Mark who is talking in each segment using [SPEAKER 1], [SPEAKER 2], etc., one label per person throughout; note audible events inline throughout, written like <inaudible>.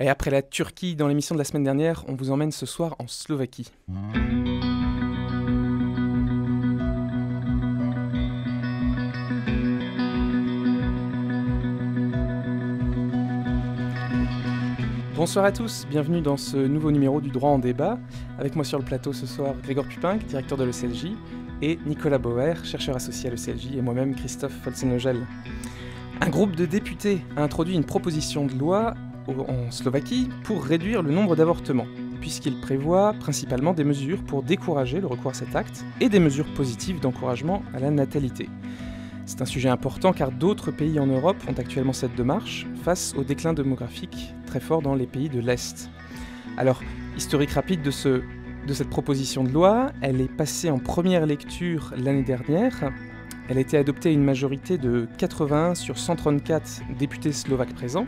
[SPEAKER 1] Et après la Turquie, dans l'émission de la semaine dernière, on vous emmène ce soir en Slovaquie. Bonsoir à tous, bienvenue dans ce nouveau numéro du Droit en débat. Avec moi sur le plateau ce soir, Grégor Pupin, directeur de l'ECLJ, et Nicolas Bauer, chercheur associé à l'ECLJ, et moi-même, Christophe Folsenogel. Un groupe de députés a introduit une proposition de loi en Slovaquie pour réduire le nombre d'avortements, puisqu'il prévoit principalement des mesures pour décourager le recours à cet acte et des mesures positives d'encouragement à la natalité. C'est un sujet important car d'autres pays en Europe ont actuellement cette démarche face au déclin démographique très fort dans les pays de l'Est. Alors, historique rapide de, ce, de cette proposition de loi, elle est passée en première lecture l'année dernière. Elle a été adoptée à une majorité de 81 sur 134 députés slovaques présents,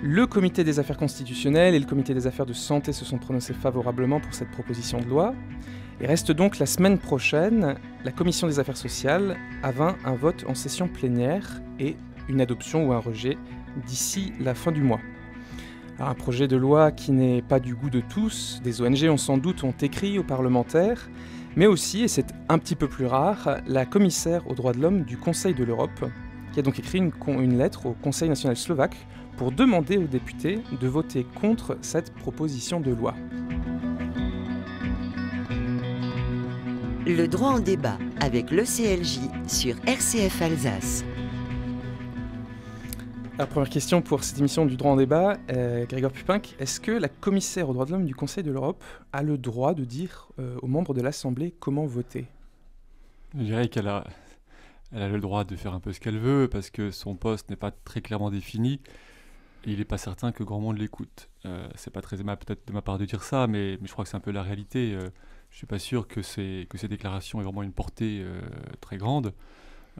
[SPEAKER 1] le comité des affaires constitutionnelles et le comité des affaires de santé se sont prononcés favorablement pour cette proposition de loi. Et reste donc la semaine prochaine, la commission des affaires sociales avant un vote en session plénière et une adoption ou un rejet d'ici la fin du mois. un projet de loi qui n'est pas du goût de tous, des ONG ont sans doute écrit aux parlementaires, mais aussi, et c'est un petit peu plus rare, la commissaire aux droits de l'homme du Conseil de l'Europe, qui a donc écrit une, lettre au Conseil national slovaque pour demander aux députés de voter contre cette proposition de loi. Le droit en débat avec l'ECLJ sur RCF Alsace. La première question pour cette émission du droit en débat, euh, Grégoire Pupinck, est-ce que la commissaire aux droits de l'homme du Conseil de l'Europe a le droit de dire euh, aux membres de l'Assemblée comment voter
[SPEAKER 2] Je dirais qu'elle a elle a le droit de faire un peu ce qu'elle veut parce que son poste n'est pas très clairement défini. Et il n'est pas certain que grand monde l'écoute. Euh, c'est pas très aimable peut-être de ma part de dire ça, mais, je crois que c'est un peu la réalité. Je euh, je suis pas sûr que, que ces déclarations aient vraiment une portée euh, très grande.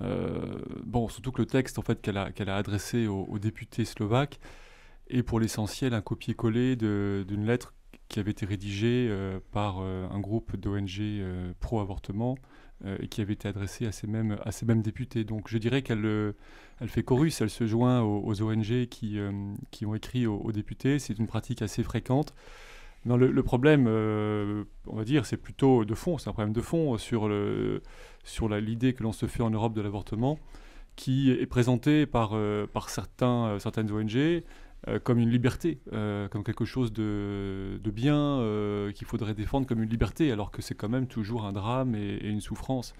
[SPEAKER 2] Euh, bon, surtout que le texte en fait qu'elle a, adressé aux, députés slovaques est pour l'essentiel un copier-coller d'une lettre qui avait été rédigée par un groupe d'ONG pro-avortement euh, et qui avait été adressée à ces mêmes, à ces mêmes députés. Donc je dirais qu'elle euh, elle fait chorus, elle se joint aux, ONG qui, euh, qui ont écrit aux, députés. C'est une pratique assez fréquente. le, problème, on va dire, c'est plutôt de fond, c'est un problème de fond sur, le, sur l'idée que l'on se fait en Europe de l'avortement, qui est présentée par, par certains, certaines ONG euh, comme une liberté, euh, comme quelque chose de, bien euh, qu'il faudrait défendre comme une liberté, alors que c'est quand même toujours un drame et, une souffrance.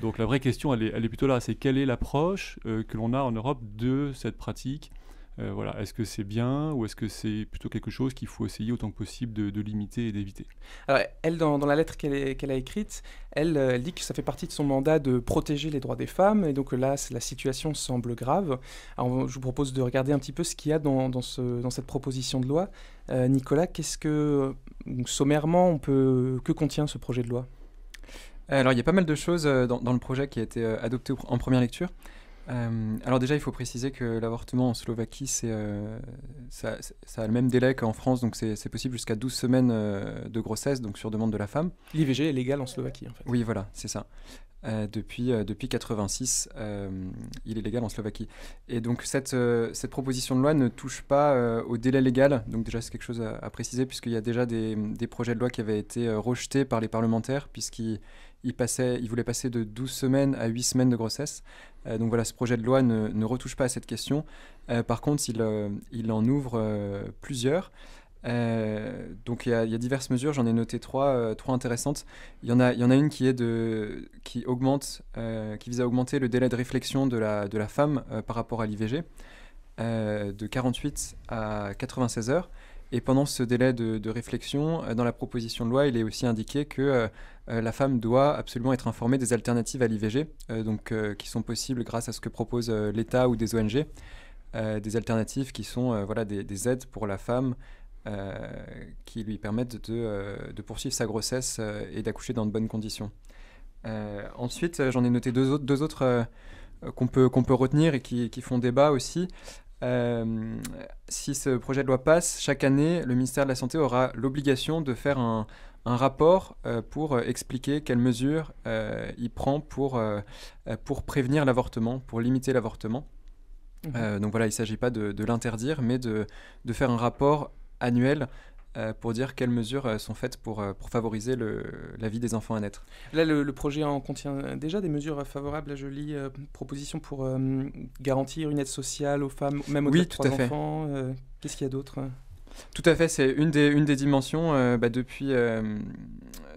[SPEAKER 2] Donc la vraie question, elle est plutôt là, c'est quelle est l'approche que l'on a en Europe de cette pratique euh, voilà, est-ce que c'est bien ou est-ce que c'est plutôt quelque chose qu'il faut essayer autant que possible de, limiter et d'éviter
[SPEAKER 1] elle, dans, la lettre qu'elle a écrite, euh, elle, dit que ça fait partie de son mandat de protéger les droits des femmes, et donc là, la situation semble grave. je vous propose de regarder un petit peu ce qu'il y a dans, cette proposition de loi. Euh, Nicolas, qu'est-ce que, sommairement, que contient ce
[SPEAKER 3] projet de loi alors, il y a pas mal de choses dans, le projet qui a été adopté en première lecture. Euh, alors déjà, il faut préciser que l'avortement en Slovaquie, c'est, euh, ça, a le même délai qu'en France, donc c'est possible jusqu'à 12 semaines euh, de grossesse, donc sur demande de la femme. L'IVG est légal en Slovaquie, en fait. Oui, voilà, c'est ça. depuis, depuis 86, il est légal en Slovaquie. Et donc cette, proposition de loi ne touche pas au délai légal, donc déjà c'est quelque chose à, préciser, puisqu'il y a déjà des, projets de loi qui avaient été rejetés par les parlementaires, puisqu'ils voulaient passer de 12 semaines à 8 semaines de grossesse. Euh, donc voilà, ce projet de loi ne, retouche pas à cette question. Euh, par contre, il, euh, en ouvre plusieurs. donc il y, a diverses mesures, j'en ai noté trois, intéressantes. Il y, en a, une qui, est qui, augmente, vise à augmenter le délai de réflexion de la, de la femme par rapport à l'IVG de 48 à 96 heures. Et pendant ce délai de, réflexion, euh, dans la proposition de loi, il est aussi indiqué que euh, euh, la femme doit absolument être informée des alternatives à l'IVG, donc qui sont possibles grâce à ce que propose l'État ou des ONG, des alternatives qui sont voilà des, aides pour la femme qui lui permettent de, poursuivre sa grossesse et d'accoucher dans de bonnes conditions. ensuite, j'en ai noté deux autres, deux autres qu'on peut, qu'on peut retenir et qui font débat aussi. Euh, si ce projet de loi passe, chaque année, le ministère de la Santé aura l'obligation de faire un, rapport euh, pour euh, expliquer quelles mesures il prend pour, pour prévenir l'avortement, pour limiter l'avortement. Mmh. donc voilà, il ne s'agit pas de, de l'interdire, mais de, de, faire un rapport annuel euh, pour dire quelles mesures euh, sont faites pour, euh, pour favoriser le, la vie des enfants à naître.
[SPEAKER 1] Là, le, projet en contient déjà des mesures favorables. je lis proposition pour garantir une aide sociale aux femmes, même aux oui, tout à enfants. Qu'est-ce qu'il y a d'autre
[SPEAKER 3] tout à fait, c'est une des, une des dimensions. Bah, depuis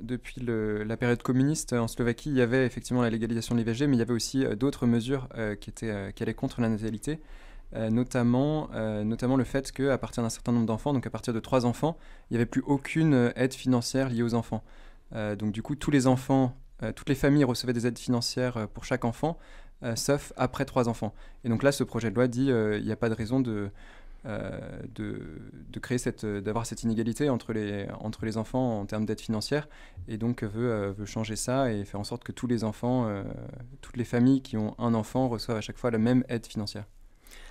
[SPEAKER 3] depuis la période communiste en Slovaquie, il y avait effectivement la légalisation de l'IVG, mais il y avait aussi d'autres mesures qui, étaient, qui allaient contre la natalité. Euh, notamment, euh, notamment le fait qu'à partir d'un certain nombre d'enfants, donc à partir de trois enfants, il n'y avait plus aucune euh, aide financière liée aux enfants. donc du coup, tous les enfants, toutes les familles recevaient des aides financières pour chaque enfant, sauf après trois enfants. Et donc là, ce projet de loi dit qu'il n'y a pas de raison de... De, de, créer cette, d'avoir cette inégalité entre les, entre les enfants en termes d'aide financière et donc veut, veut changer ça et faire en sorte que tous les enfants, toutes les familles qui ont un enfant reçoivent à chaque fois la même aide financière.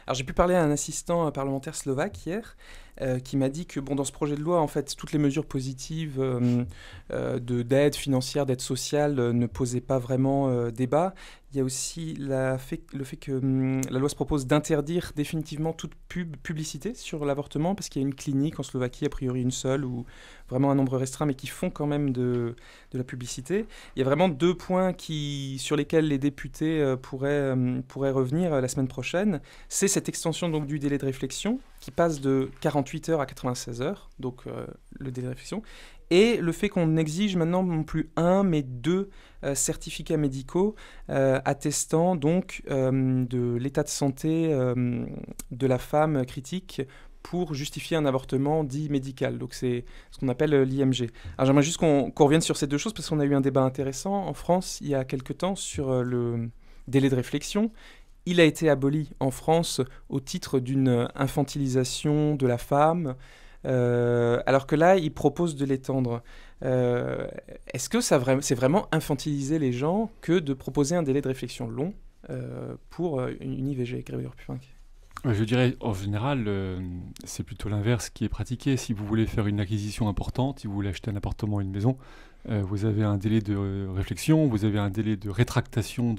[SPEAKER 3] Alors j'ai pu parler à un assistant euh, parlementaire slovaque hier
[SPEAKER 1] euh, qui m'a dit que bon, dans ce projet de loi, en fait, toutes les mesures positives euh, euh, de d'aide financière, d'aide sociale ne posaient pas vraiment débat. Il y a aussi le fait que hum, la loi se propose d'interdire définitivement toute pub, publicité sur l'avortement, parce qu'il y a une clinique en Slovaquie, a priori une seule, ou vraiment un nombre restreint, mais qui font quand même de, la publicité. Il y a vraiment deux points qui, sur lesquels les députés pourraient, hum, pourraient revenir la semaine prochaine. C'est cette extension donc, du délai de réflexion qui passe de 48 heures à 96 heures, donc euh, le délai de réflexion, et le fait qu'on exige maintenant non plus un, mais deux euh, certificats médicaux euh, attestant donc de l'état de santé de la femme critique pour justifier un avortement dit médical. Donc c'est ce qu'on appelle l'IMG. Alors j'aimerais juste qu'on revienne sur ces deux choses parce qu'on a eu un débat intéressant en France il y a quelque temps sur le délai de réflexion il a été aboli en France au titre d'une infantilisation de la femme, euh, alors que là, il propose de l'étendre. Euh, est-ce que c'est vraiment infantiliser les gens que de proposer un délai de réflexion long euh, pour une IVG,
[SPEAKER 2] je dirais, en général, c'est plutôt l'inverse qui est pratiqué. Si vous voulez faire une acquisition importante, si vous voulez acheter un appartement, ou une maison, euh, vous avez un délai de réflexion, vous avez un délai de rétractation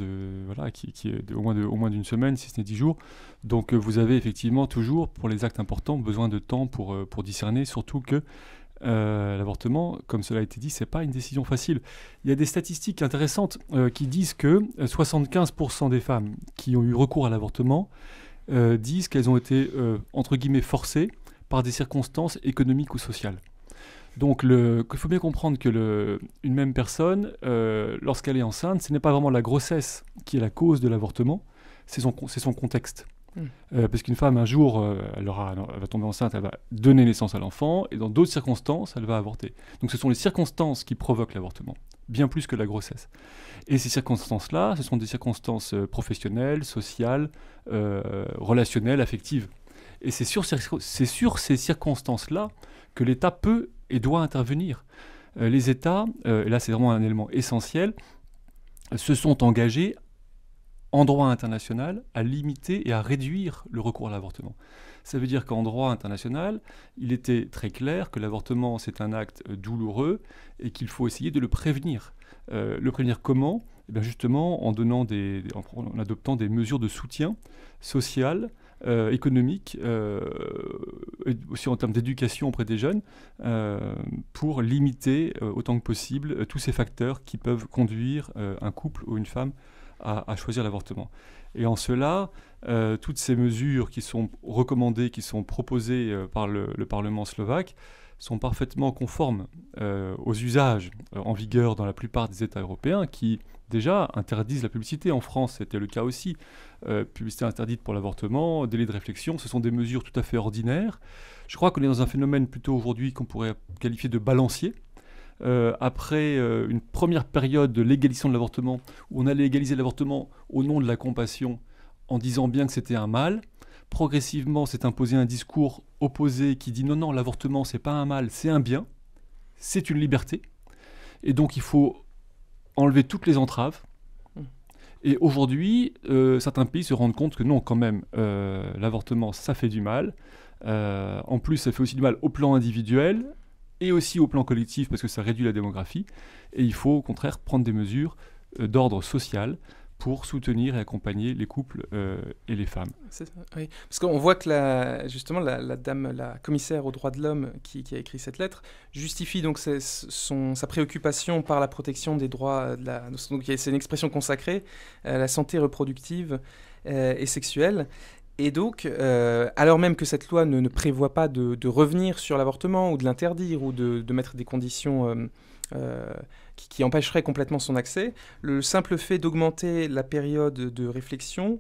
[SPEAKER 2] qui, est de, au moins d'une semaine, si ce n'est dix jours. Donc euh, vous avez effectivement toujours, pour les actes importants, besoin de temps pour, euh, discerner, surtout que l'avortement, comme cela a été dit, ce n'est pas une décision facile. Il y a des statistiques intéressantes qui disent que 75% des femmes qui ont eu recours à l'avortement disent qu'elles ont été, entre guillemets, forcées par des circonstances économiques ou sociales. Donc, il faut bien comprendre que le, une même personne, euh, lorsqu'elle est enceinte, ce n'est pas vraiment la grossesse qui est la cause de l'avortement, c'est son, contexte. Hmm. Euh, parce qu'une femme, un jour, euh, elle, aura, va tomber enceinte, elle va donner naissance à l'enfant, et dans d'autres circonstances, elle va avorter. Donc ce sont les circonstances qui provoquent l'avortement, bien plus que la grossesse. Et ces circonstances-là, ce sont des circonstances professionnelles, sociales, relationnelles, affectives. Et c'est sur ces circonstances-là que l'État peut et doit intervenir. Euh, les États, euh, et là c'est vraiment un élément essentiel, se sont engagés en droit international à limiter et à réduire le recours à l'avortement. Ça veut dire qu'en droit international, il était très clair que l'avortement c'est un acte douloureux et qu'il faut essayer de le prévenir. Euh, le prévenir comment eh justement en, donnant en adoptant des mesures de soutien social euh, économique, euh, aussi en termes d'éducation auprès des jeunes, euh, pour limiter autant que possible tous ces facteurs qui peuvent conduire un couple ou une femme à, choisir l'avortement. Et en cela, toutes ces mesures qui sont recommandées, qui sont proposées par le Parlement slovaque, sont parfaitement conformes euh, aux usages euh, en vigueur dans la plupart des États européens qui déjà interdisent la publicité. En France, c'était le cas aussi. Euh, publicité interdite pour l'avortement, délai de réflexion, ce sont des mesures tout à fait ordinaires. Je crois qu'on est dans un phénomène plutôt aujourd'hui qu'on pourrait qualifier de balancier. après une première période de légalisation de l'avortement, où on allait légaliser l'avortement au nom de la compassion, en disant bien que c'était un mal, Progressivement, s'est imposé un discours opposé qui dit non, non, l'avortement, c'est pas un mal, c'est un bien, c'est une liberté. Et donc, il faut enlever toutes les entraves. Mm. Et aujourd'hui, euh, certains pays se rendent compte que non, quand même, euh, l'avortement, ça fait du mal. Euh, en plus, ça fait aussi du mal au plan individuel et aussi au plan collectif parce que ça réduit la démographie. Et il faut au contraire prendre des mesures d'ordre social pour soutenir et accompagner les couples euh, et les femmes.
[SPEAKER 1] Ça, oui. Parce qu'on voit que la, justement la, dame, la commissaire aux droits de l'homme qui, a écrit cette lettre, justifie donc son, sa préoccupation par la protection des droits, de la, donc c'est une expression consacrée, à euh, la santé reproductive euh, et sexuelle. Et donc, alors même que cette loi ne, prévoit pas de, revenir sur l'avortement ou de l'interdire ou de, de, mettre des conditions euh, qui, empêcherait complètement son accès. Le simple fait d'augmenter la période de réflexion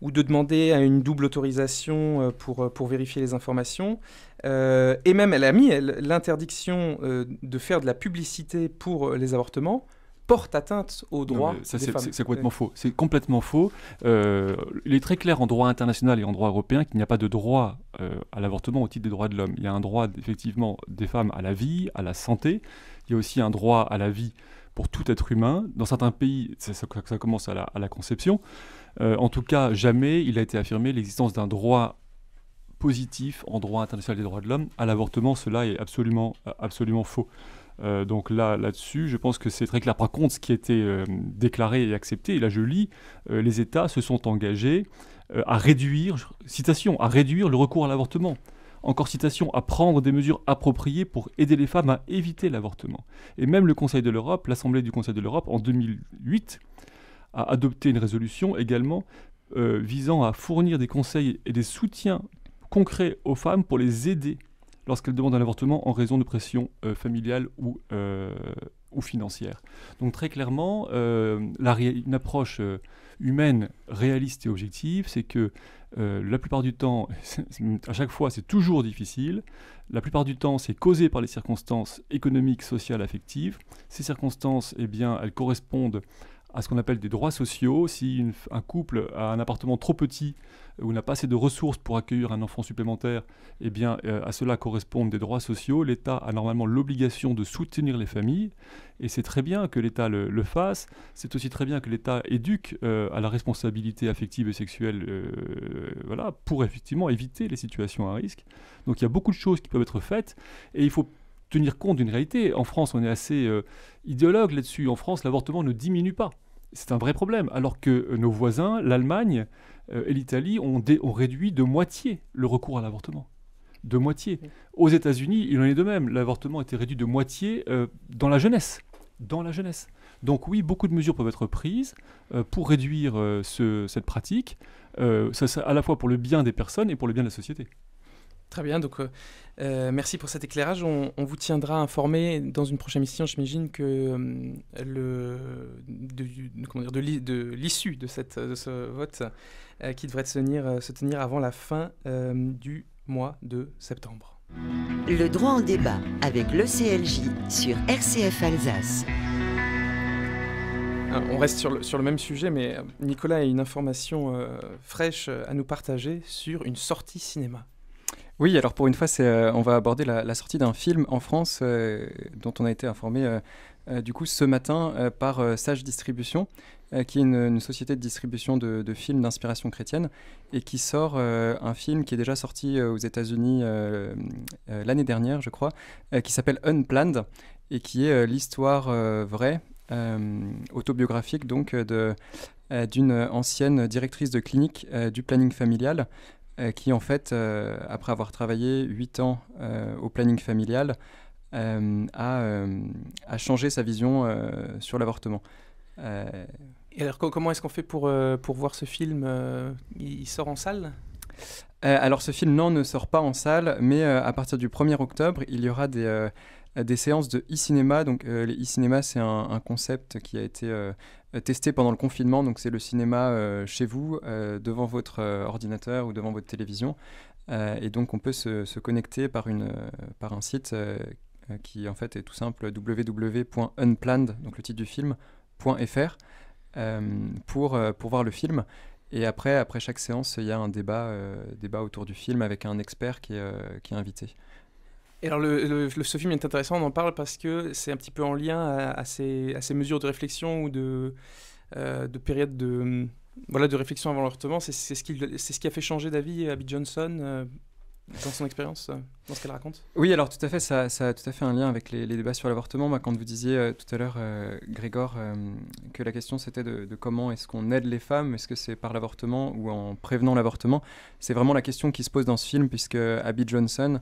[SPEAKER 1] ou de demander à une double autorisation euh, euh, pour, vérifier les informations. et même, elle a mis l'interdiction de faire de la publicité pour les avortements porte atteinte aux droits ça, des femmes. C'est complètement
[SPEAKER 2] faux. C'est complètement faux. Euh, il est très clair en droit international et en droit européen qu'il n'y a pas de droit euh, à l'avortement au titre des droits de l'homme. Il y a un droit effectivement des femmes à la vie, à la santé. Il y a aussi un droit à la vie pour tout être humain. Dans certains pays, ça, commence à la, conception. Euh, en tout cas, jamais il a été affirmé l'existence d'un droit positif en droit international des droits de l'homme à l'avortement. Cela est absolument, absolument faux. Euh, donc là, là-dessus, je pense que c'est très clair. Par contre, ce qui était été euh, déclaré et accepté, et là je lis, euh, les États se sont engagés à réduire, citation, à réduire le recours à l'avortement. Encore citation, à prendre des mesures appropriées pour aider les femmes à éviter l'avortement. Et même le Conseil de l'Europe, l'Assemblée du Conseil de l'Europe, en 2008, a adopté une résolution également visant à fournir des conseils et des soutiens concrets aux femmes pour les aider Lorsqu'elle demande un avortement en raison de pression euh, familiale ou, euh, ou financière. Donc très clairement, euh, une approche humaine réaliste et objective, c'est que la plupart du temps, <laughs> à chaque fois, c'est toujours difficile. La plupart du temps, c'est causé par les circonstances économiques, sociales, affectives. Ces circonstances, eh bien, elles correspondent à ce qu'on appelle des droits sociaux. Si un couple a un appartement trop petit ou n'a pas assez de ressources pour accueillir un enfant supplémentaire, eh bien, euh, à cela correspondent des droits sociaux. L'État a normalement l'obligation de soutenir les familles, et c'est très bien que l'État le, fasse. C'est aussi très bien que l'État éduque euh, à la responsabilité affective et sexuelle, euh, voilà, pour effectivement éviter les situations à risque. Donc, il y a beaucoup de choses qui peuvent être faites, et il faut tenir compte d'une réalité. En France, on est assez idéologue là-dessus. En France, l'avortement ne diminue pas. C'est un vrai problème. Alors que euh, nos voisins, l'Allemagne euh, et l'Italie, ont, réduit de moitié le recours à l'avortement de moitié. Aux États-Unis, il en est de même. L'avortement a été réduit de moitié euh, dans la jeunesse. Dans la jeunesse. Donc oui, beaucoup de mesures peuvent être prises pour réduire cette pratique, à la fois pour le bien des personnes et pour le bien de la société.
[SPEAKER 1] Très bien, donc euh, euh, merci pour cet éclairage. On, vous tiendra informé dans une prochaine émission, j'imagine, que euh, le, de, comment de, l'issue de, cette, ce vote qui devrait se tenir, se tenir avant la fin du mois de septembre. Le droit en débat avec l'ECLJ sur RCF Alsace. Ah, on reste sur le, même sujet, mais Nicolas a une information fraîche à nous partager sur une sortie cinéma.
[SPEAKER 3] Oui, alors pour une fois, euh, on va aborder la, sortie d'un film en France euh, dont on a été informé euh, du coup ce matin par Sage Distribution, qui est une, société de distribution de, films d'inspiration chrétienne et qui sort un film qui est déjà sorti aux États-Unis l'année dernière, je crois, qui s'appelle Unplanned et qui est l'histoire vraie, autobiographique donc d'une ancienne directrice de clinique du planning familial euh, qui en fait, euh, après avoir travaillé 8 ans euh, au planning familial, a, a, changé sa vision sur l'avortement. Et alors comment est-ce qu'on fait pour, pour voir ce film Il sort en salle Alors ce film, non, ne sort pas en salle, mais à partir du 1er octobre, il y aura des des séances de e-cinéma. Donc, les e-cinéma, c'est un, concept qui a été euh, testé pendant le confinement. Donc, c'est le cinéma euh, chez vous, euh, devant votre ordinateur ou devant votre télévision. et donc, on peut se, connecter par, un site qui, en fait, est tout simple www.unplanned, le titre du film, pour, voir le film. Et après, après chaque séance, il y a un débat, débat autour du film avec un expert qui est invité
[SPEAKER 1] alors, le, ce film est intéressant, on en parle parce que c'est un petit peu en lien à, ces, mesures de réflexion ou de, euh, période de, mm, voilà, de réflexion avant l'avortement. C'est ce, qui, ce qui a fait changer d'avis Abby Johnson euh, dans son expérience, euh, dans ce qu'elle raconte
[SPEAKER 3] Oui, alors tout à fait, ça, a tout à fait un lien avec les, débats sur l'avortement. quand vous disiez tout à l'heure, Grégor, que la question c'était de, de, comment est-ce qu'on aide les femmes, est-ce que c'est par l'avortement ou en prévenant l'avortement, c'est vraiment la question qui se pose dans ce film, puisque Abby Johnson,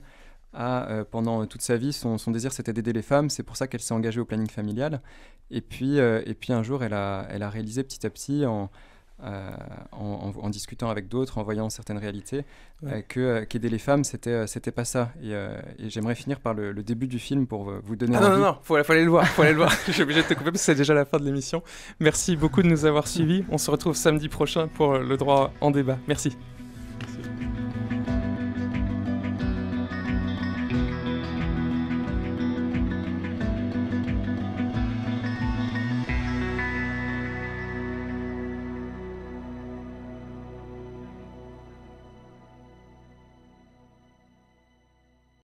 [SPEAKER 3] euh, pendant euh, toute sa vie, son, désir c'était d'aider les femmes, c'est pour ça qu'elle s'est engagée au planning familial. Et puis, euh, et puis un jour, elle a, elle a réalisé petit à petit, en, en, discutant avec d'autres, en voyant certaines réalités, que qu'aider les femmes c'était c'était pas ça. Et, j'aimerais finir par le, début du film pour vous donner. un ah, non, non, non,
[SPEAKER 1] faut, aller le voir, faut aller le voir. <laughs> Je suis obligé de te couper parce que c'est déjà la fin de l'émission. Merci beaucoup de nous avoir suivis. On se retrouve samedi prochain pour le droit en débat. Merci.